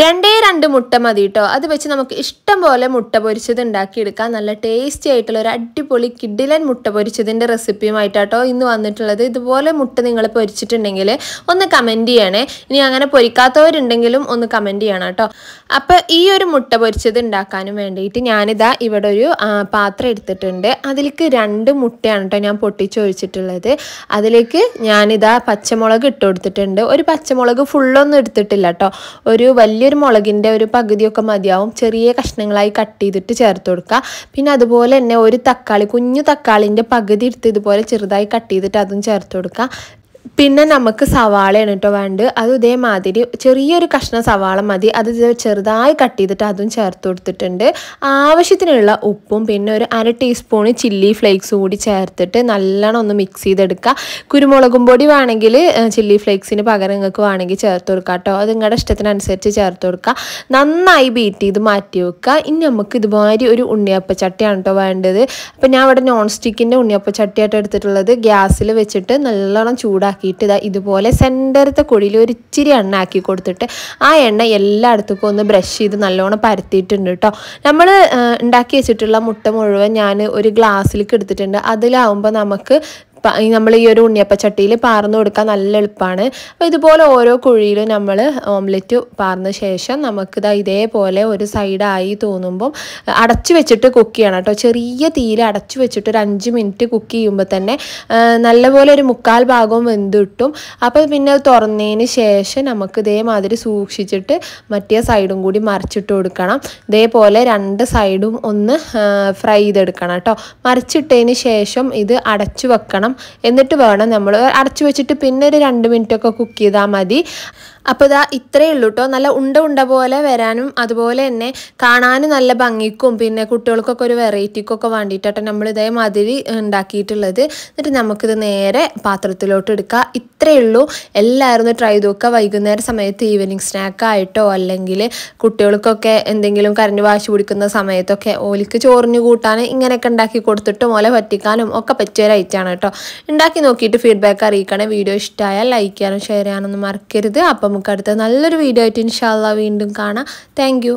രണ്ടേ രണ്ട് മുട്ട മതി കേട്ടോ അത് വെച്ച് നമുക്ക് ഇഷ്ടം പോലെ മുട്ട പൊരിച്ചത് ഉണ്ടാക്കിയെടുക്കാം നല്ല ടേസ്റ്റി ആയിട്ടുള്ള ഒരു അടിപൊളി കിഡിലൻ മുട്ട പൊരിച്ചതിൻ്റെ റെസിപ്പിയുമായിട്ടാട്ടോ ഇന്ന് വന്നിട്ടുള്ളത് ഇതുപോലെ മുട്ട നിങ്ങൾ പൊരിച്ചിട്ടുണ്ടെങ്കിൽ ഒന്ന് കമൻറ്റ് ചെയ്യണേ ഇനി അങ്ങനെ പൊരിക്കാത്തവരുണ്ടെങ്കിലും ഒന്ന് കമൻറ്റ് ചെയ്യണം കേട്ടോ അപ്പോൾ ഈ ഒരു മുട്ട പൊരിച്ചത് ഉണ്ടാക്കാനും വേണ്ടിയിട്ട് ഞാനിതാ ഇവിടെ ഒരു പാത്രം എടുത്തിട്ടുണ്ട് അതിലേക്ക് രണ്ട് മുട്ടയാണ് കേട്ടോ ഞാൻ പൊട്ടിച്ചൊഴിച്ചിട്ടുള്ളത് അതിലേക്ക് ഞാനിതാ പച്ചമുളക് ഇട്ട് കൊടുത്തിട്ടുണ്ട് ഒരു പച്ചമുളക് ഫുള്ളൊന്നും എടുത്തിട്ടില്ല കേട്ടോ ഒരു വലിയ ഒരു മുളകിൻ്റെ ഒരു പകുതിയൊക്കെ മതിയാവും ചെറിയ കഷ്ണങ്ങളായി കട്ട് ചെയ്തിട്ട് ചേർത്ത് കൊടുക്കുക പിന്നെ അതുപോലെ തന്നെ ഒരു തക്കാളി കുഞ്ഞു തക്കാളിൻ്റെ പകുതി എടുത്ത് ഇതുപോലെ ചെറുതായി കട്ട് ചെയ്തിട്ട് അതും ചേർത്ത് കൊടുക്കുക പിന്നെ നമുക്ക് സവാളയാണ് കേട്ടോ വേണ്ടത് അത് ഇതേമാതിരി ചെറിയൊരു കഷ്ണം സവാള മതി അത് ചെറുതായി കട്ട് ചെയ്തിട്ട് അതും ചേർത്ത് കൊടുത്തിട്ടുണ്ട് ആവശ്യത്തിനുള്ള ഉപ്പും പിന്നെ ഒരു അര ടീസ്പൂൺ ചില്ലി ഫ്ലേക്സ് കൂടി ചേർത്തിട്ട് നല്ലോണം ഒന്ന് മിക്സ് ചെയ്തെടുക്കുക കുരുമുളകും പൊടി വേണമെങ്കിൽ ചില്ലി ഫ്ലേക്സിന് പകരം നിങ്ങൾക്ക് വേണമെങ്കിൽ ചേർത്ത് കൊടുക്കുക കേട്ടോ അത് നിങ്ങളുടെ ഇഷ്ടത്തിനനുസരിച്ച് ചേർത്ത് കൊടുക്കുക നന്നായി ബീറ്റ് ചെയ്ത് മാറ്റി വെക്കുക ഇനി നമുക്ക് ഇതുമാതിരി ഒരു ഉണ്ണിയപ്പച്ചട്ടിയാണ് കേട്ടോ വേണ്ടത് അപ്പോൾ ഞാൻ ഇവിടെ നോൺ സ്റ്റിക്കിൻ്റെ ഉണ്ണിയപ്പച്ചട്ടിയായിട്ട് എടുത്തിട്ടുള്ളത് ഗ്യാസിൽ വെച്ചിട്ട് നല്ലോണം ചൂടാക്കി ഇതാക്കിയിട്ട് ഇതാ ഇതുപോലെ സെൻറ്ററത്തെ കുഴിയിൽ ഒരു ഇച്ചിരി എണ്ണ ആക്കി കൊടുത്തിട്ട് ആ എണ്ണ എല്ലായിടത്തേക്കും ഒന്ന് ബ്രഷ് ചെയ്ത് നല്ലോണം പരത്തിയിട്ടുണ്ട് കേട്ടോ നമ്മൾ ഉണ്ടാക്കി വെച്ചിട്ടുള്ള മുട്ട മുഴുവൻ ഞാൻ ഒരു ഗ്ലാസ്സിലേക്ക് എടുത്തിട്ടുണ്ട് അതിലാവുമ്പോൾ നമുക്ക് നമ്മൾ ഈ ഒരു ഉണ്ണിയപ്പച്ചട്ടിയിൽ പാർന്നു കൊടുക്കാൻ നല്ല എളുപ്പമാണ് അപ്പോൾ ഇതുപോലെ ഓരോ കുഴിയിലും നമ്മൾ ഓംലെറ്റ് പാർന്ന ശേഷം നമുക്കിത് ഇതേപോലെ ഒരു സൈഡായി തോന്നുമ്പം അടച്ചു വെച്ചിട്ട് കുക്ക് ചെയ്യണം കേട്ടോ ചെറിയ തീയിൽ അടച്ചു വെച്ചിട്ട് ഒരു അഞ്ച് മിനിറ്റ് കുക്ക് ചെയ്യുമ്പോൾ തന്നെ നല്ലപോലെ ഒരു മുക്കാൽ ഭാഗവും വെന്തിട്ടും അപ്പോൾ പിന്നെ തുറന്നതിന് ശേഷം നമുക്ക് ഇതേമാതിരി സൂക്ഷിച്ചിട്ട് മറ്റേ സൈഡും കൂടി മറിച്ചിട്ട് കൊടുക്കണം ഇതേപോലെ രണ്ട് സൈഡും ഒന്ന് ഫ്രൈ ചെയ്തെടുക്കണം കേട്ടോ മറിച്ചിട്ടതിന് ശേഷം ഇത് അടച്ചു വെക്കണം എന്നിട്ട് വേണം നമ്മൾ അടച്ചു വെച്ചിട്ട് പിന്നെ ഒരു രണ്ട് മിനിറ്റൊക്കെ കുക്ക് ചെയ്താൽ മതി അപ്പോൾ ഇതാ ഇത്രയേ ഉള്ളൂ കേട്ടോ നല്ല ഉണ്ട ഉണ്ട പോലെ വരാനും അതുപോലെ തന്നെ കാണാനും നല്ല ഭംഗിക്കും പിന്നെ കുട്ടികൾക്കൊക്കെ ഒരു വെറൈറ്റിക്കൊക്കെ വേണ്ടിയിട്ടാണ് നമ്മൾ ഇതേമാതിരി ഉണ്ടാക്കിയിട്ടുള്ളത് എന്നിട്ട് നമുക്കിത് നേരെ പാത്രത്തിലോട്ട് എടുക്കുക ഇത്രയേ ഉള്ളൂ എല്ലാവരും ഒന്ന് ട്രൈ നോക്കുക വൈകുന്നേര സമയത്ത് ഈവനിങ് സ്നാക്കായിട്ടോ അല്ലെങ്കിൽ കുട്ടികൾക്കൊക്കെ എന്തെങ്കിലും കറണ്ട് വാശി പിടിക്കുന്ന സമയത്തൊക്കെ ഓലിക്ക് ചോറിന് കൂട്ടാൻ ഇങ്ങനെയൊക്കെ ഉണ്ടാക്കി കൊടുത്തിട്ടും ഓല പറ്റിക്കാനും ഒക്കെ പറ്റിയ ഒരു കേട്ടോ ഉണ്ടാക്കി നോക്കിയിട്ട് ഫീഡ്ബാക്ക് അറിയിക്കണേ വീഡിയോ ഇഷ്ടമായാൽ ലൈക്ക് ചെയ്യാനും ഷെയർ ചെയ്യാനൊന്നും മറക്കരുത് അപ്പം അപ്പോൾ നമുക്ക് അടുത്ത നല്ലൊരു വീഡിയോ ആയിട്ട് ഇൻഷാല്ല വീണ്ടും കാണാം താങ്ക്